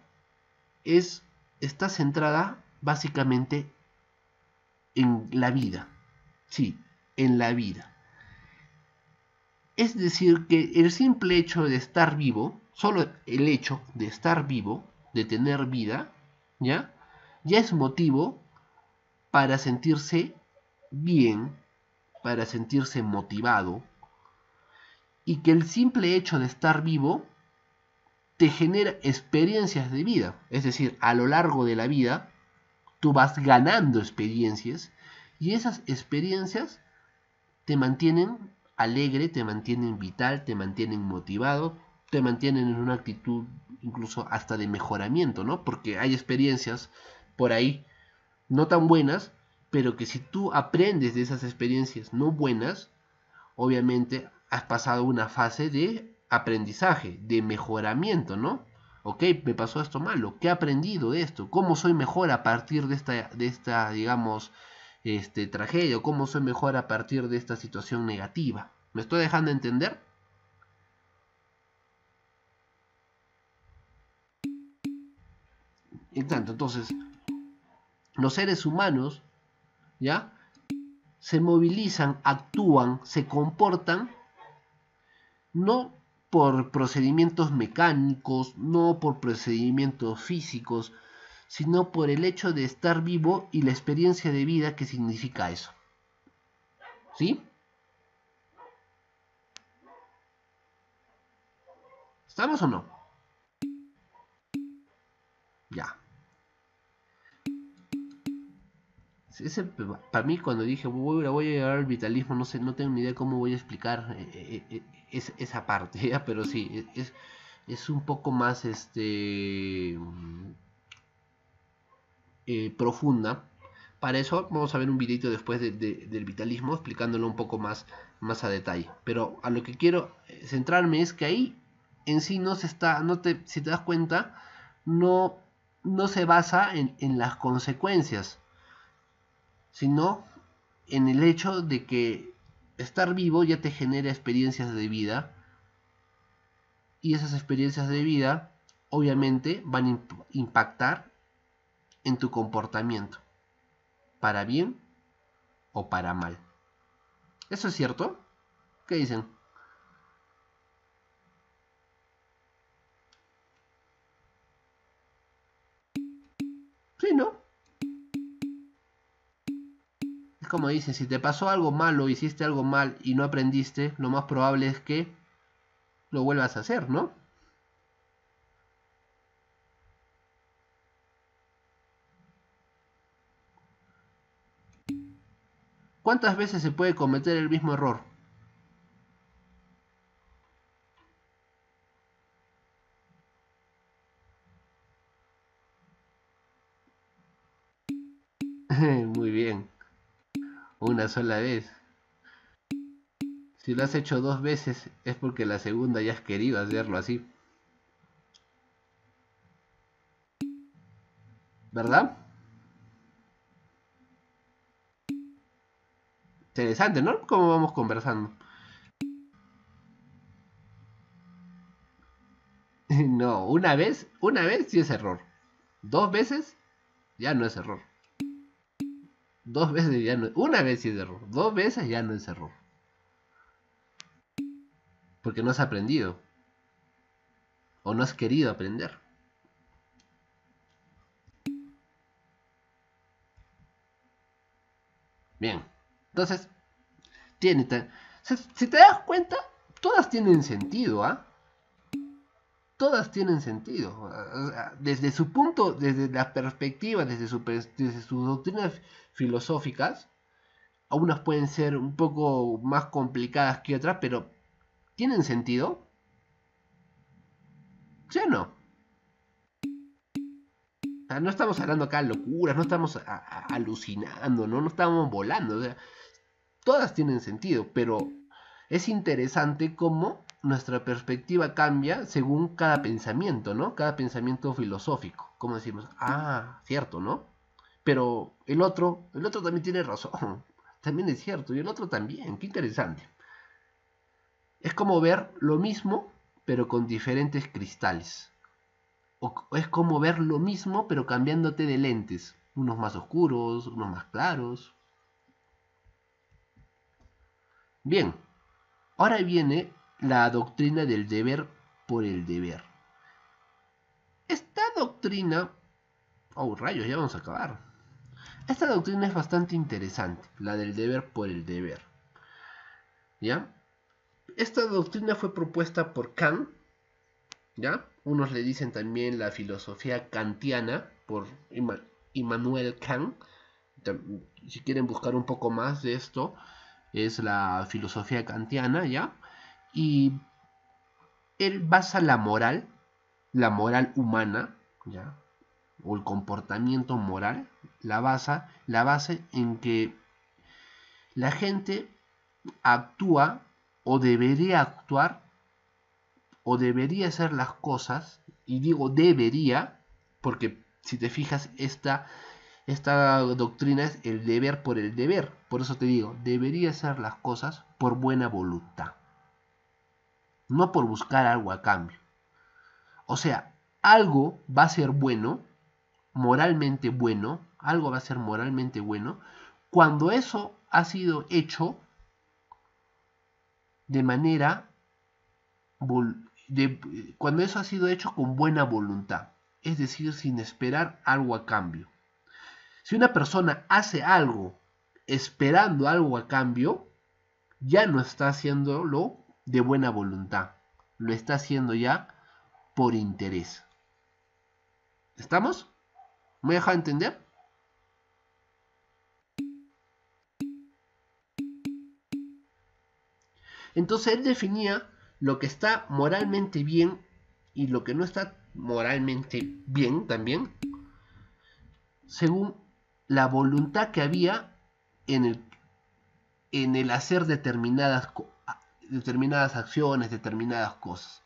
es, está centrada básicamente en la vida. Sí, en la vida. Es decir, que el simple hecho de estar vivo, solo el hecho de estar vivo, de tener vida, ¿ya? ya es motivo para sentirse bien, para sentirse motivado, y que el simple hecho de estar vivo te genera experiencias de vida. Es decir, a lo largo de la vida, tú vas ganando experiencias y esas experiencias te mantienen alegre, te mantienen vital, te mantienen motivado, te mantienen en una actitud incluso hasta de mejoramiento, ¿no? Porque hay experiencias por ahí, no tan buenas, pero que si tú aprendes de esas experiencias no buenas, obviamente has pasado una fase de aprendizaje, de mejoramiento, ¿no? Ok, me pasó esto malo, ¿qué he aprendido de esto? ¿Cómo soy mejor a partir de esta, de esta digamos, este, tragedia? ¿Cómo soy mejor a partir de esta situación negativa? ¿Me estoy dejando entender? En tanto, entonces, los seres humanos, ¿ya? Se movilizan, actúan, se comportan, no por procedimientos mecánicos, no por procedimientos físicos, sino por el hecho de estar vivo y la experiencia de vida que significa eso. ¿Sí? ¿Estamos o no? Ya. Pues, para mí, cuando dije voy, a llegar al vitalismo, no sé, no tengo ni idea cómo voy a explicar eh, eh, eh, esa parte, pero sí, e, es, un poco más este mm, profunda. Para eso vamos a ver un videito después del vitalismo explicándolo un poco más, más a detalle. Pero a lo que quiero centrarme es que ahí en sí no se está, no te, si te das cuenta, no, no se basa en, en las consecuencias sino en el hecho de que estar vivo ya te genera experiencias de vida y esas experiencias de vida obviamente van a impactar en tu comportamiento, para bien o para mal. ¿Eso es cierto? ¿Qué dicen? Sí, ¿no? como dice, si te pasó algo malo, hiciste algo mal y no aprendiste, lo más probable es que lo vuelvas a hacer, ¿no? ¿Cuántas veces se puede cometer el mismo error? sola vez. Si lo has hecho dos veces es porque la segunda ya has querido hacerlo así. ¿Verdad? Interesante, ¿no? como vamos conversando. No, una vez, una vez si es error. Dos veces ya no es error. Dos veces ya no. Una vez sí es error. Dos veces ya no es error. Porque no has aprendido. O no has querido aprender. Bien. Entonces, tiene. Si te das cuenta, todas tienen sentido, ¿ah? todas tienen sentido. Desde su punto, desde la perspectiva, desde, su, sus doctrinas filosóficas, algunas pueden ser un poco más complicadas que otras, pero ¿tienen sentido? ¿Sí o no? no estamos hablando acá de locuras, no estamos alucinando, ¿no? no estamos volando. todas tienen sentido, pero es interesante cómo nuestra perspectiva cambia según cada pensamiento, ¿no? Cada pensamiento filosófico. Como decimos, ah, cierto, ¿no? Pero el otro, el otro también tiene razón. También es cierto. Y el otro también. Qué interesante. Es como ver lo mismo, pero con diferentes cristales. O es como ver lo mismo, pero cambiándote de lentes. Unos más oscuros, unos más claros. Bien, ahora viene la doctrina del deber por el deber. Esta doctrina... Oh, rayos, ya vamos a acabar. Esta doctrina es bastante interesante, la del deber por el deber. ¿Ya? Esta doctrina fue propuesta por Kant, ¿ya? Unos le dicen también la filosofía kantiana por Immanuel Kant. Si quieren buscar un poco más de esto, es la filosofía kantiana, ¿ya? y él basa la moral, la moral humana, o el comportamiento moral, la basa, la base en que la gente actúa o debería actuar o debería hacer las cosas, y digo debería, porque si te fijas, esta, esta doctrina es el deber por el deber, por eso te digo, debería hacer las cosas por buena voluntad no por buscar algo a cambio. O sea, algo va a ser bueno, moralmente bueno, algo va a ser moralmente bueno, cuando eso ha sido hecho de manera, cuando eso ha sido hecho con buena voluntad, es decir, sin esperar algo a cambio. Si una persona hace algo esperando algo a cambio, ya no está haciéndolo de buena voluntad. Lo está haciendo ya por interés. ¿Estamos? ¿Me deja entender? Entonces él definía lo que está moralmente bien y lo que no está moralmente bien también, según la voluntad que había en el, en el hacer determinadas cosas determinadas acciones, determinadas cosas.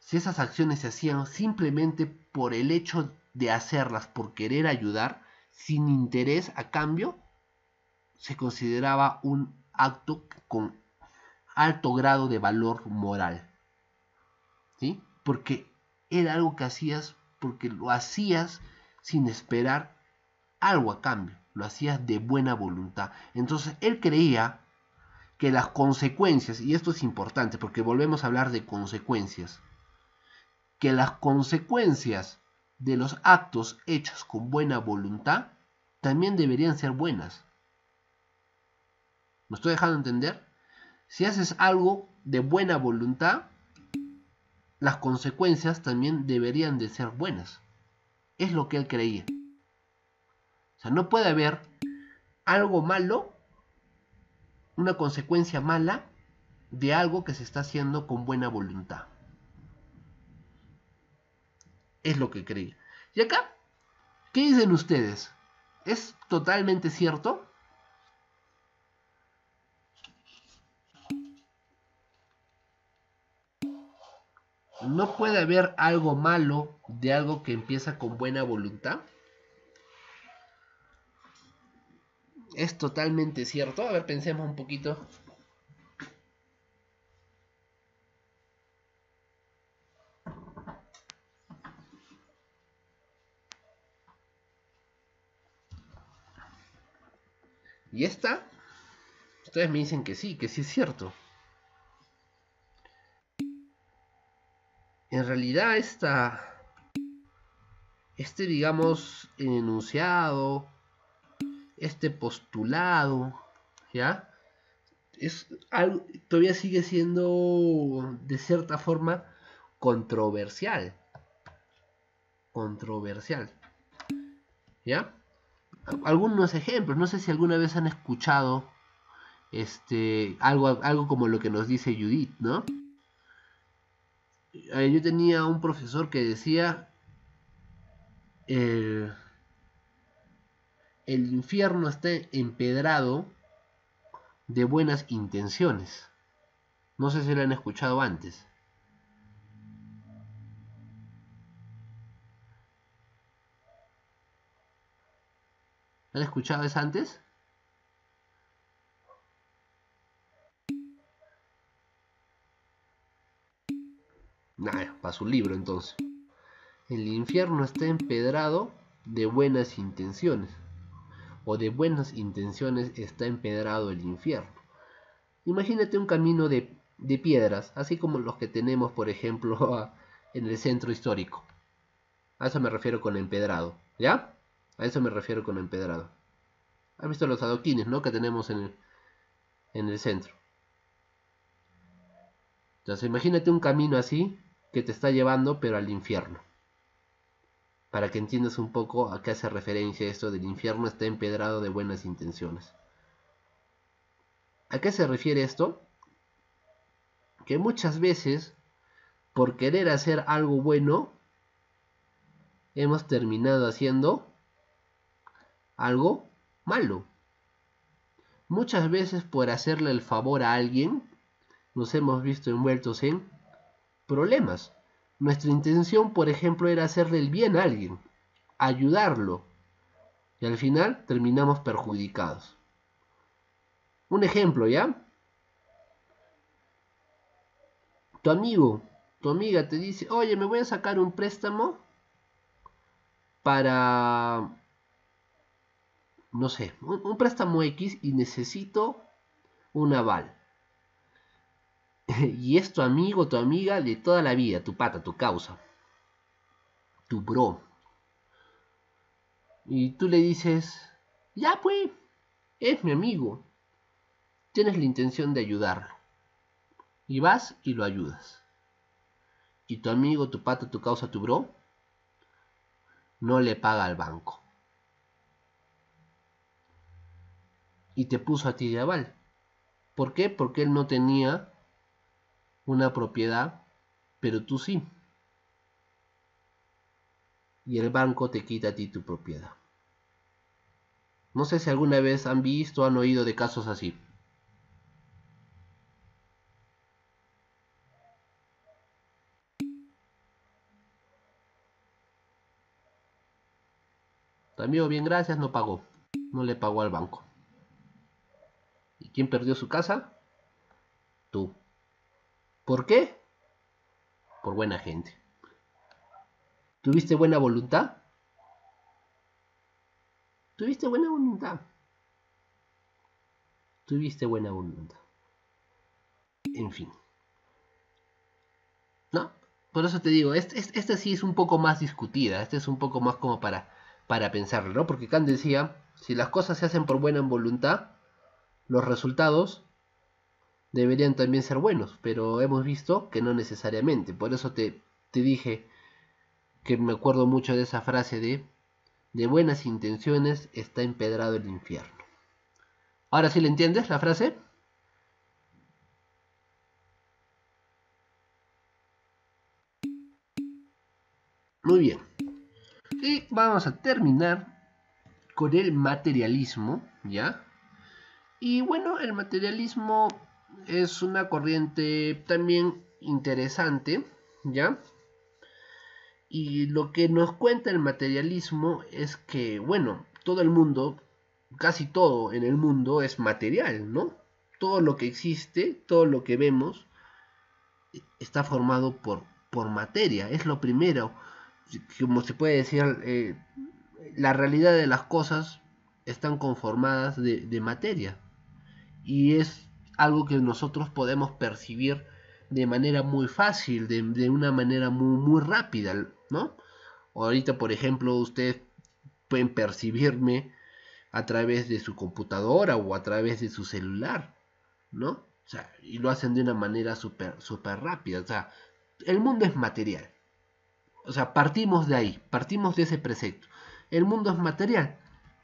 Si esas acciones se hacían simplemente por el hecho de hacerlas, por querer ayudar, sin interés a cambio, se consideraba un acto con alto grado de valor moral. ¿Sí? Porque era algo que hacías porque lo hacías sin esperar algo a cambio, lo hacías de buena voluntad. Entonces él creía que las consecuencias, y esto es importante porque volvemos a hablar de consecuencias, que las consecuencias de los actos hechos con buena voluntad también deberían ser buenas. ¿Me estoy dejando entender? Si haces algo de buena voluntad, las consecuencias también deberían de ser buenas. Es lo que él creía. O sea, no puede haber algo malo una consecuencia mala de algo que se está haciendo con buena voluntad. Es lo que creí. Y acá, ¿qué dicen ustedes? ¿Es totalmente cierto? ¿No puede haber algo malo de algo que empieza con buena voluntad? es totalmente cierto. A ver, pensemos un poquito. Y esta, ustedes me dicen que sí, que sí es cierto. En realidad esta, este digamos enunciado este postulado, ¿ya? Es todavía sigue siendo de cierta forma controversial. Controversial. ¿Ya? Algunos ejemplos, no sé si alguna vez han escuchado este algo, algo como lo que nos dice Judith, ¿no? Eh, yo tenía un profesor que decía eh, el infierno está empedrado de buenas intenciones. No sé si lo han escuchado antes. ¿Han escuchado eso antes? para su libro entonces. El infierno está empedrado de buenas intenciones o de buenas intenciones está empedrado el infierno. Imagínate un camino de, piedras, así como los que tenemos, por ejemplo, en el centro histórico. A eso me refiero con empedrado, ¿ya? A eso me refiero con empedrado. ¿Has visto los adoquines, no? Que tenemos en en el centro. Entonces imagínate un camino así que te está llevando pero al infierno para que entiendas un poco a qué hace referencia esto del infierno está empedrado de buenas intenciones. ¿A qué se refiere esto? Que muchas veces, por querer hacer algo bueno, hemos terminado haciendo algo malo. Muchas veces por hacerle el favor a alguien, nos hemos visto envueltos en problemas. Nuestra intención, por ejemplo, era hacerle el bien a alguien, ayudarlo, y al final terminamos perjudicados. Un ejemplo, ¿ya? Tu amigo, tu amiga te dice, oye, me voy a sacar un préstamo para, no sé, un, préstamo X y necesito un aval. y es tu amigo, tu amiga de toda la vida, tu pata, tu causa, tu bro. Y tú le dices, ya pues, es mi amigo. Tienes la intención de ayudarlo. Y vas y lo ayudas. Y tu amigo, tu pata, tu causa, tu bro, no le paga al banco. Y te puso a ti de aval. ¿Por qué? Porque él no tenía una propiedad, pero tú sí. Y el banco te quita a ti tu propiedad. No sé si alguna vez han visto o han oído de casos así. También bien, gracias, no pagó. No le pagó al banco. ¿Y quién perdió su casa? Tú. ¿Por qué? Por buena gente. ¿Tuviste buena voluntad? Tuviste buena voluntad. Tuviste buena voluntad. En fin. ¿No? Por eso te digo, esta este, este sí es un poco más discutida. Esta es un poco más como para, para pensarlo, ¿no? Porque Kant decía, si las cosas se hacen por buena voluntad, los resultados deberían también ser buenos, pero hemos visto que no necesariamente. Por eso te, dije que me acuerdo mucho de esa frase de, de buenas intenciones está empedrado el infierno. ¿Ahora sí le entiendes la frase? Muy bien. Y vamos a terminar con el materialismo, ¿ya? Y bueno, el materialismo es una corriente también interesante, ¿ya? Y lo que nos cuenta el materialismo es que, bueno, todo el mundo, casi todo en el mundo es material, ¿no? Todo lo que existe, todo lo que vemos, e, está formado por, por materia, es lo primero, como se puede decir, eh, la realidad de las cosas están conformadas de materia. Y es algo que nosotros podemos percibir de manera muy fácil, de, una manera muy, rápida, ¿no? Ahorita, por ejemplo, ustedes pueden percibirme a través de su computadora o a través de su celular, ¿no? O sea, y lo hacen de una manera súper super rápida. O sea, el mundo es material. O sea, partimos de ahí, partimos de ese precepto. El mundo es material.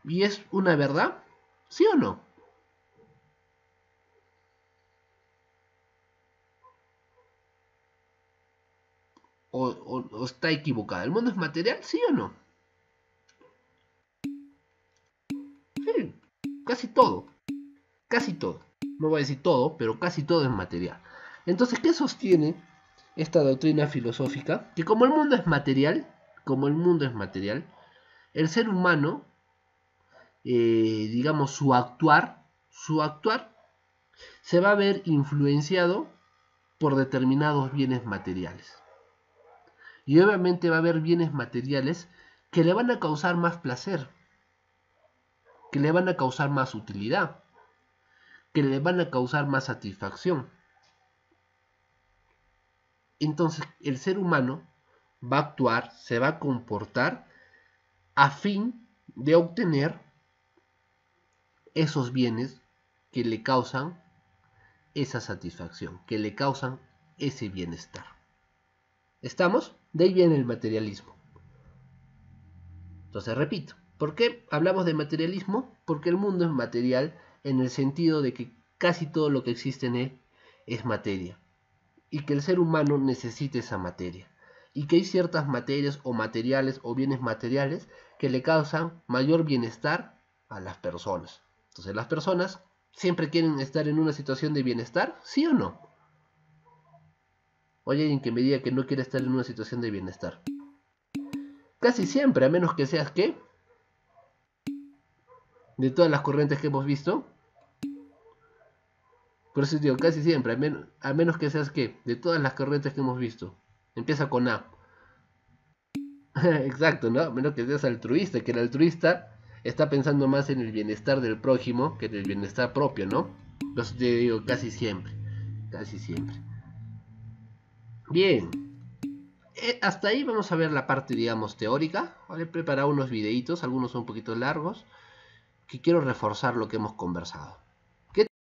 ¿Y es una verdad? ¿Sí o no? o, está equivocada? ¿El mundo es material, sí o no? Sí, casi todo. Casi todo. No voy a decir todo, pero casi todo es material. Entonces, ¿qué sostiene esta doctrina filosófica? Que como el mundo es material, como el mundo es material, el ser humano, eh, digamos, su actuar, su actuar, se va a ver influenciado por determinados bienes materiales y obviamente va a haber bienes materiales que le van a causar más placer, que le van a causar más utilidad, que le van a causar más satisfacción. Entonces el ser humano va a actuar, se va a comportar a fin de obtener esos bienes que le causan esa satisfacción, que le causan ese bienestar. ¿Estamos? De ahí viene el materialismo. Entonces, repito, ¿por qué hablamos de materialismo? Porque el mundo es material en el sentido de que casi todo lo que existe en él es materia y que el ser humano necesita esa materia y que hay ciertas materias o materiales o bienes materiales que le causan mayor bienestar a las personas. Entonces las personas siempre quieren estar en una situación de bienestar, sí o no o hay alguien que me diga que no quiere estar en una situación de bienestar. Casi siempre, a menos que seas que, de todas las corrientes que hemos visto, por eso digo, casi siempre, a, menos que seas que, de todas las corrientes que hemos visto, empieza con A. Exacto, ¿no? A menos que seas altruista, que el altruista está pensando más en el bienestar del prójimo que en el bienestar propio, ¿no? eso te digo, casi siempre, casi siempre. Bien, eh, hasta ahí vamos a ver la parte, digamos, teórica. he preparado unos videitos, algunos son un poquito largos, que quiero reforzar lo que hemos conversado.